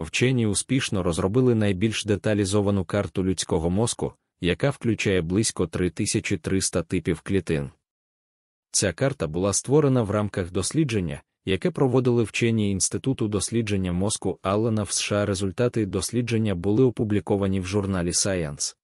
Вчені успішно розробили найбільш деталізовану карту людського мозку, яка включає близько 3300 типів клітин. Ця карта була створена в рамках дослідження, яке проводили вчені Інституту дослідження мозку Аллена в США. Результати дослідження були опубліковані в журналі Science.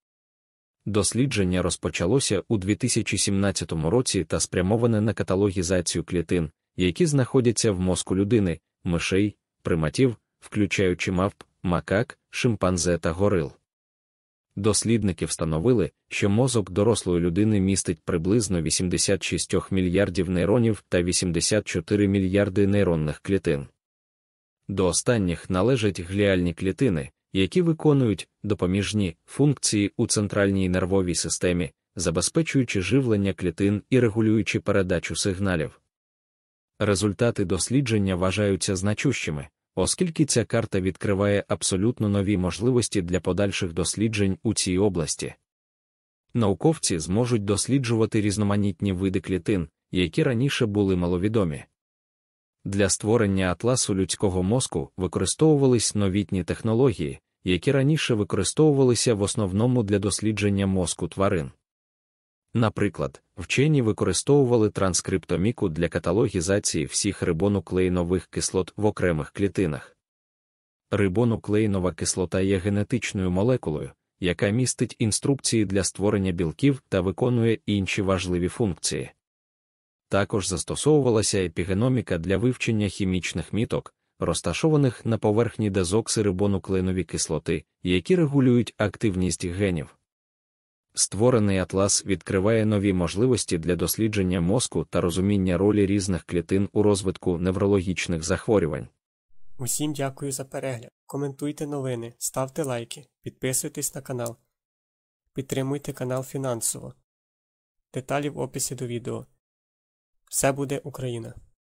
Дослідження розпочалося у 2017 році та спрямоване на каталогізацію клітин, які знаходяться в мозку людини, мишей, приматів включаючи мавп, макак, шимпанзе та горил. Дослідники встановили, що мозок дорослої людини містить приблизно 86 мільярдів нейронів та 84 мільярди нейронних клітин. До останніх належать гліальні клітини, які виконують допоміжні функції у центральній нервовій системі, забезпечуючи живлення клітин і регулюючи передачу сигналів. Результати дослідження вважаються значущими оскільки ця карта відкриває абсолютно нові можливості для подальших досліджень у цій області. Науковці зможуть досліджувати різноманітні види клітин, які раніше були маловідомі. Для створення атласу людського мозку використовувались новітні технології, які раніше використовувалися в основному для дослідження мозку тварин. Наприклад, вчені використовували транскриптоміку для каталогізації всіх рибонуклеїнових кислот в окремих клітинах. Рибонуклеїнова кислота є генетичною молекулою, яка містить інструкції для створення білків та виконує інші важливі функції. Також застосовувалася епігеноміка для вивчення хімічних міток, розташованих на поверхні дезоксирибонуклеїнові кислоти, які регулюють активність генів створений атлас відкриває нові можливості для дослідження мозку та розуміння ролі різних клітин у розвитку неврологічних захворювань. Усім дякую за перегляд. Коментуйте новини, ставте лайки, підписуйтесь на канал, підтримуйте канал фінансово. Деталі в описі до відео. Все буде Україна!